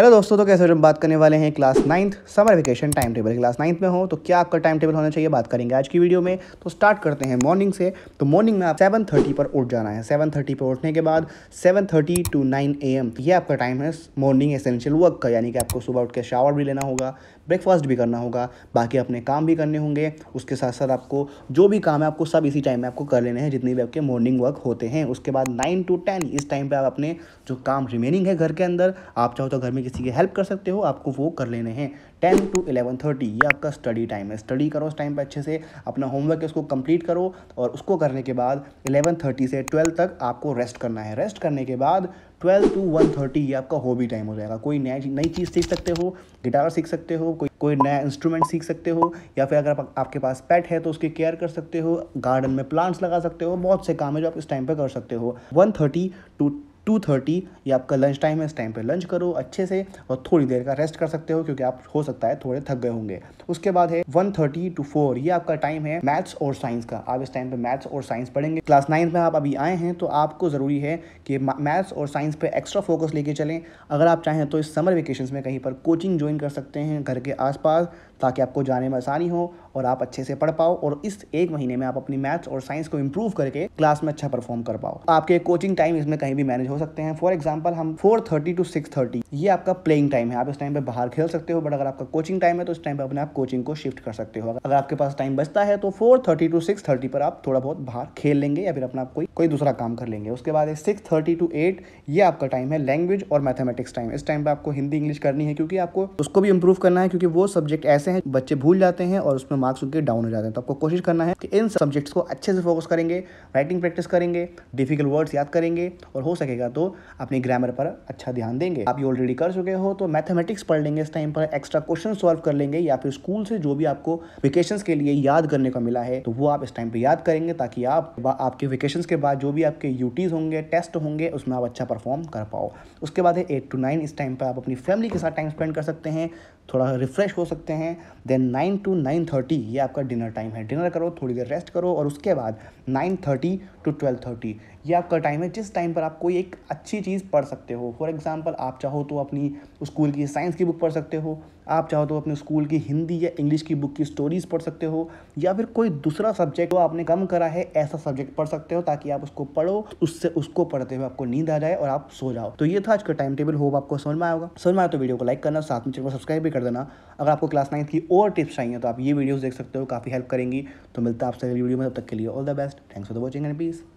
hello दोस्तों तो कैसे हम बात करने वाले हैं class ninth summer vacation time table class ninth में हो तो क्या आपका टाइम टेबल होना चाहिए बात करेंगे आज की वीडियो में तो स्टार्ट करते हैं मॉर्निंग से तो मॉर्निंग में आप सेवन थर्टी पर उठ जाना है सेवन थर्टी पर उठने के बाद seven thirty to nine A M ये आपका टाइम है मॉर्निंग एसेंशियल वर्क का यानी कि आपको सुबह उठ के शावर भी लेना होगा ब्रेकफास्ट भी करना होगा बाकी अपने काम भी करने होंगे उसके साथ साथ आपको जो भी काम है आपको सब इसी टाइम में आपको कर लेने हैं जितने भी आपके मॉर्निंग वर्क होते हैं उसके बाद नाइन टू टेन इस टाइम पर आप अपने जो काम रिमेनिंग है घर के अंदर आप चाहो तो घर में किसी की हेल्प कर सकते हो आपको वो कर लेने हैं टेन टू इलेवन थर्टी ये आपका स्टडी टाइम है स्टडी करो उस टाइम पर अच्छे से अपना होमवर्क उसको कंप्लीट करो और उसको करने के बाद इलेवन थर्टी से ट्वेल्व तक आपको रेस्ट करना है रेस्ट करने के बाद ट्वेल्व टू वन थर्टी ये आपका हॉबी टाइम हो जाएगा कोई नया नई चीज़ सीख सकते हो गिटार सीख सकते हो कोई कोई नया इंस्ट्रूमेंट सीख सकते हो या फिर अगर आप, आपके पास पेट है तो उसकी केयर कर सकते हो गार्डन में प्लांट्स लगा सकते हो बहुत से काम है जो आप इस टाइम पर कर सकते हो one thirty to two thirty ये आपका लंच टाइम है इस टाइम पे लंच करो अच्छे से और थोड़ी देर का रेस्ट कर सकते हो क्योंकि आप हो सकता है थोड़े थक गए होंगे उसके बाद है वन थर्टी टू फोर ये आपका टाइम है मैथ्स और साइंस का आप इस टाइम पे मैथ्स और साइंस पढ़ेंगे क्लास नाइन्थ में आप अभी आए हैं तो आपको ज़रूरी है कि मैथ्स और साइंस पर एक्स्ट्रा फोकस लेके चलें अगर आप चाहें तो इस समर वेकेशन में कहीं पर कोचिंग ज्वाइन कर सकते हैं घर के आसपास ताकि आपको जाने में आसानी हो और आप अच्छे से पढ़ पाओ और इस एक महीने में आप अपनी मैथ्स और साइंस को इम्प्रूव करके क्लास में अच्छा परफॉर्म कर पाओ आपके कोचिंग टाइम इसमें कहीं भी मैनेज हो सकते हैं फॉर एग्जाम्पल हम four thirty to six thirty ये आपका प्लेइंग टाइम है आप इस टाइम पर बाहर खेल सकते हो बट अगर आपका कोचिंग टाइम है तो इस टाइम पर अपने आप कोचिंग को शिफ्ट कर सकते हो अगर आपके पास टाइम बचता है तो four thirty to six thirty पर आप थोड़ा बहुत बाहर खेल लेंगे या फिर अपना कोई कोई दूसरा काम कर लेंगे उसके बाद सिक्स थर्टी टू एट ये आपका टाइम है लैंग्वेज और मैथमेटिक्स टाइम इस टाइम पर आपको हिंदी इंग्लिश करनी है क्योंकि आपको उसको भी इम्प्रूव करना है क्योंकि वो सब्जेक्ट ऐसे हैं बच्चे भूल जाते हैं और उसमें मार्क्स उनके डाउन हो जाते हैं तो आपको कोशिश करना है कि इन सब्जेक्ट्स को अच्छे से फोकस करेंगे राइटिंग प्रैक्टिस करेंगे डिफिकल्ट वर्ड्स याद करेंगे और हो सकेगा तो अपनी ग्रामर पर अच्छा ध्यान देंगे आप ये ऑलरेडी कर चुके हो तो मैथमेटिक्स पढ़ लेंगे इस टाइम पर एक्स्ट्रा क्वेश्चन सॉल्व कर लेंगे या फिर स्कूल से जो भी आपको वेकेशन के लिए याद करने को मिला है तो वो आप इस टाइम पर याद करेंगे ताकि आप आपके वेकेशन के बाद जो भी आपके यूटीज होंगे टेस्ट होंगे उसमें आप अच्छा परफॉर्म कर पाओ उसके बाद है एट टू नाइन इस टाइम पर आप अपनी फैमिली के साथ टाइम स्पेंड कर सकते हैं थोड़ा रिफ्रेश हो सकते हैं then nine to nine thirty thirty ये आपका डिनर टाइम है डिनर करो थोड़ी देर रेस्ट करो और उसके बाद nine thirty to twelve thirty ये आपका टाइम है जिस टाइम पर आप कोई एक अच्छी चीज़ पढ़ सकते हो फॉर एग्ज़ाम्पल आप चाहो तो अपनी स्कूल की साइंस की बुक पढ़ सकते हो आप चाहो तो अपने स्कूल की हिंदी या इंग्लिश की बुक की स्टोरीज़ पढ़ सकते हो या फिर कोई दूसरा सब्जेक्ट जो आपने कम करा है ऐसा सब्जेक्ट पढ़ सकते हो ताकि आप उसको पढ़ो उससे उसको पढ़ते हुए आपको नींद आ जाए और आप सो जाओ तो ये था आज का टाइम टेबल होप आपको समझ में आएगा समझ में आया तो वीडियो को लाइक करना साथ में चैनल को सब्सक्राइब भी कर देना अगर आपको क्लास नाइन्थ की और टिप्स चाहिए तो आप ये वीडियो वीडियोस देख सकते हो काफ़ी हेल्प करेंगी तो मिलता है आपसे अगली वीडियो में तब तक के लिए all the best thanks for the watching and piece